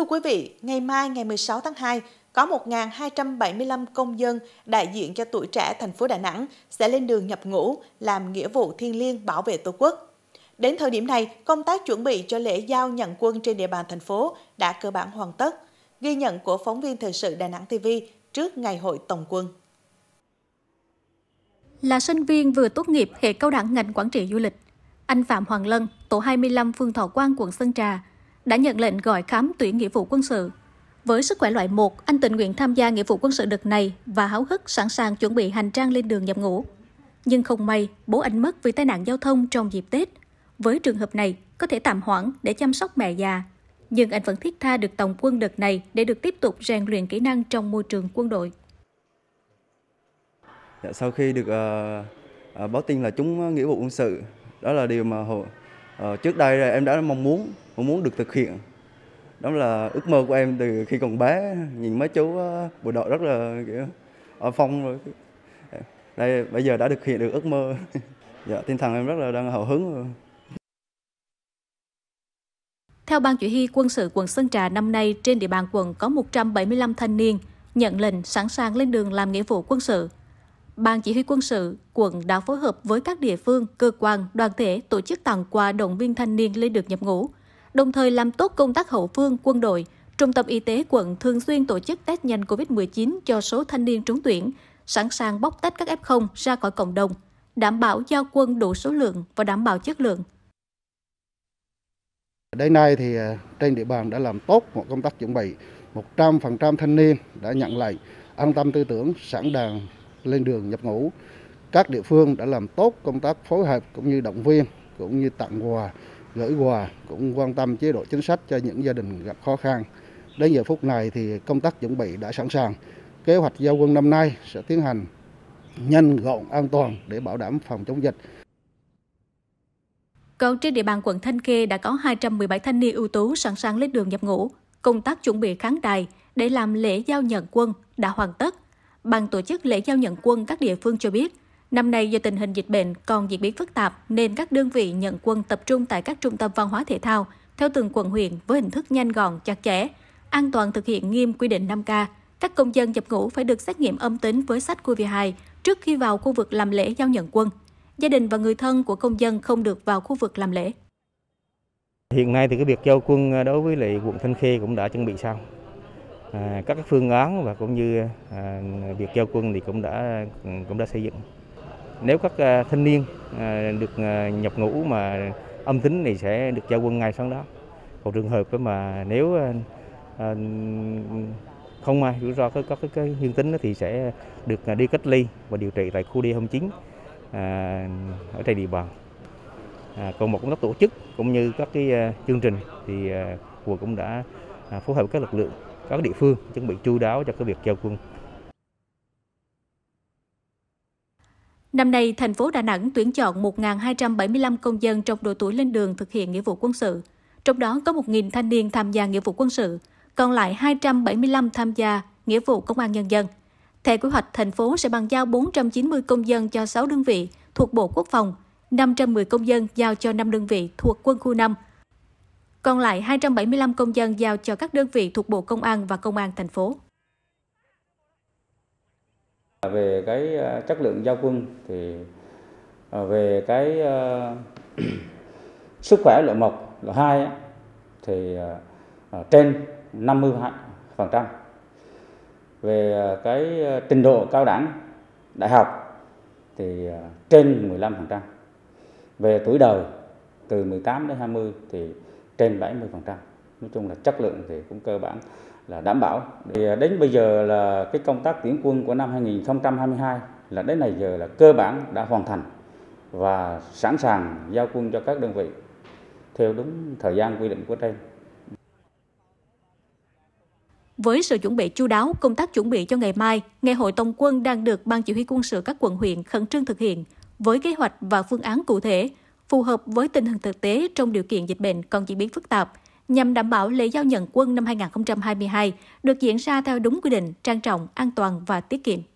Thưa quý vị, ngày mai ngày 16 tháng 2, có 1.275 công dân đại diện cho tuổi trẻ thành phố Đà Nẵng sẽ lên đường nhập ngũ làm nghĩa vụ thiêng liêng bảo vệ Tổ quốc. Đến thời điểm này, công tác chuẩn bị cho lễ giao nhận quân trên địa bàn thành phố đã cơ bản hoàn tất, ghi nhận của phóng viên thời sự Đà Nẵng TV trước ngày hội tổng quân. Là sinh viên vừa tốt nghiệp hệ cao đẳng ngành quản trị du lịch, anh Phạm Hoàng Lân, tổ 25 phường Thọ Quang, quận Sơn Trà, đã nhận lệnh gọi khám tuyển nghĩa vụ quân sự. Với sức khỏe loại 1, anh tình nguyện tham gia nghĩa vụ quân sự đợt này và háo hức sẵn sàng chuẩn bị hành trang lên đường nhập ngũ. Nhưng không may, bố anh mất vì tai nạn giao thông trong dịp Tết. Với trường hợp này, có thể tạm hoãn để chăm sóc mẹ già. Nhưng anh vẫn thiết tha được tổng quân đợt này để được tiếp tục rèn luyện kỹ năng trong môi trường quân đội. Dạ, sau khi được uh, báo tin là chúng nghĩa vụ quân sự, đó là điều mà hồ Ờ, trước đây là em đã mong muốn, mong muốn được thực hiện. Đó là ước mơ của em từ khi còn bé, nhìn mấy chú uh, bộ đội rất là kiểu ở phong rồi. Đây bây giờ đã thực hiện được ước mơ. dạ, tinh thần em rất là đang hào hứng. Rồi. Theo Ban Chỉ huy Quân sự quận Sơn Trà năm nay, trên địa bàn quận có 175 thanh niên nhận lệnh sẵn sàng lên đường làm nghĩa vụ quân sự Ban Chỉ huy quân sự, quận đã phối hợp với các địa phương, cơ quan, đoàn thể tổ chức tặng quà động viên thanh niên lên được nhập ngũ. Đồng thời làm tốt công tác hậu phương quân đội, Trung tâm Y tế quận thường xuyên tổ chức test nhanh COVID-19 cho số thanh niên trúng tuyển, sẵn sàng bóc tách các F0 ra khỏi cộng đồng, đảm bảo giao quân đủ số lượng và đảm bảo chất lượng. Đến nay thì à, trên địa bàn đã làm tốt một công tác chuẩn bị 100% thanh niên đã nhận lệnh an tâm tư tưởng sẵn sàng lên đường nhập ngũ. Các địa phương đã làm tốt công tác phối hợp cũng như động viên, cũng như tặng quà, gửi quà, cũng quan tâm chế độ chính sách cho những gia đình gặp khó khăn. Đến giờ phút này thì công tác chuẩn bị đã sẵn sàng. Kế hoạch giao quân năm nay sẽ tiến hành nhanh, gọn, an toàn để bảo đảm phòng chống dịch. Còn trên địa bàn quận Thanh Khê đã có 217 thanh niên ưu tú sẵn sàng lên đường nhập ngũ. Công tác chuẩn bị kháng đài để làm lễ giao nhận quân đã hoàn tất Ban tổ chức lễ giao nhận quân các địa phương cho biết, năm nay do tình hình dịch bệnh còn diễn biến phức tạp nên các đơn vị nhận quân tập trung tại các trung tâm văn hóa thể thao theo từng quận huyện với hình thức nhanh gọn, chặt chẽ, an toàn thực hiện nghiêm quy định 5K. Các công dân nhập ngũ phải được xét nghiệm âm tính với sách COVID-2 trước khi vào khu vực làm lễ giao nhận quân. Gia đình và người thân của công dân không được vào khu vực làm lễ. Hiện nay thì cái việc giao quân đối với lại quận Thanh Khê cũng đã chuẩn bị xong. À, các phương án và cũng như à, việc giao quân thì cũng đã cũng đã xây dựng nếu các à, thanh niên được nhập ngũ mà âm tính thì sẽ được giao quân ngay sáng đó còn trường hợp mà nếu không may rủi ro có cái, cái dương tính thì sẽ được đi cách ly và điều trị tại khu đi 09 chính ở trên địa bàn còn một công tác tổ chức cũng như các cái chương trình thì quận cũng đã phối hợp với các lực lượng các địa phương chuẩn bị chu đáo cho cái việc giao quân. Năm nay, thành phố Đà Nẵng tuyển chọn 1.275 công dân trong độ tuổi lên đường thực hiện nghĩa vụ quân sự. Trong đó có 1.000 thanh niên tham gia nghĩa vụ quân sự, còn lại 275 tham gia nghĩa vụ công an nhân dân. Theo kế hoạch, thành phố sẽ bàn giao 490 công dân cho 6 đơn vị thuộc Bộ Quốc phòng, 510 công dân giao cho 5 đơn vị thuộc Quân khu 5, còn lại 275 công dân giao cho các đơn vị thuộc Bộ Công an và Công an thành phố. Về cái ờ, chất lượng giao quân thì ờ, về cái uh, sức khỏe loại 1, loại 2 thì uh, trên 50% về cái trình độ cao đẳng đại học thì trên 15%. Về tuổi đời từ 18 đến 20 thì trên 70%. Nói chung là chất lượng thì cũng cơ bản là đảm bảo. Thì à, đến bây giờ là cái công tác tuyển quân của năm 2022 là đến nay giờ là cơ bản đã hoàn thành và sẵn sàng giao quân cho các đơn vị theo đúng thời gian quy định của trên. Với sự chuẩn bị chu đáo, công tác chuẩn bị cho ngày mai, ngày hội tổng quân đang được Ban Chỉ huy quân sự các quận huyện khẩn trương thực hiện với kế hoạch và phương án cụ thể, phù hợp với tình hình thực tế trong điều kiện dịch bệnh còn diễn biến phức tạp, nhằm đảm bảo lễ giao nhận quân năm 2022 được diễn ra theo đúng quy định, trang trọng, an toàn và tiết kiệm.